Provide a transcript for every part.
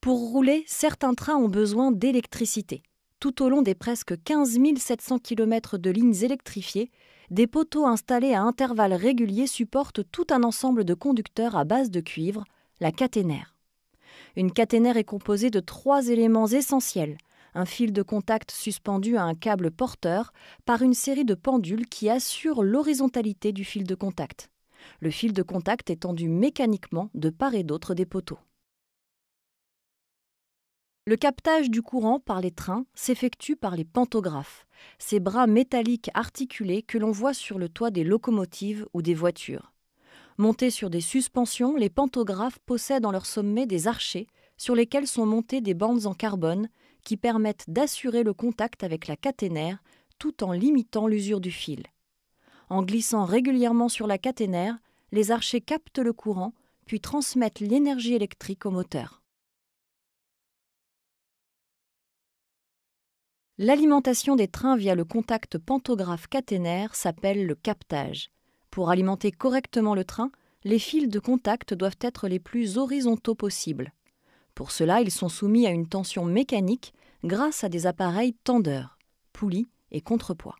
Pour rouler, certains trains ont besoin d'électricité. Tout au long des presque 15 700 km de lignes électrifiées, des poteaux installés à intervalles réguliers supportent tout un ensemble de conducteurs à base de cuivre, la caténaire. Une caténaire est composée de trois éléments essentiels un fil de contact suspendu à un câble porteur par une série de pendules qui assurent l'horizontalité du fil de contact. Le fil de contact est tendu mécaniquement de part et d'autre des poteaux. Le captage du courant par les trains s'effectue par les pantographes, ces bras métalliques articulés que l'on voit sur le toit des locomotives ou des voitures. Montés sur des suspensions, les pantographes possèdent en leur sommet des archers sur lesquels sont montées des bandes en carbone qui permettent d'assurer le contact avec la caténaire tout en limitant l'usure du fil. En glissant régulièrement sur la caténaire, les archers captent le courant puis transmettent l'énergie électrique au moteur. L'alimentation des trains via le contact pantographe caténaire s'appelle le captage. Pour alimenter correctement le train, les fils de contact doivent être les plus horizontaux possibles. Pour cela, ils sont soumis à une tension mécanique grâce à des appareils tendeurs, poulies et contrepoids.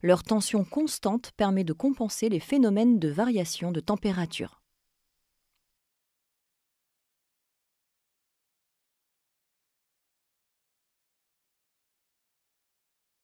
Leur tension constante permet de compenser les phénomènes de variation de température.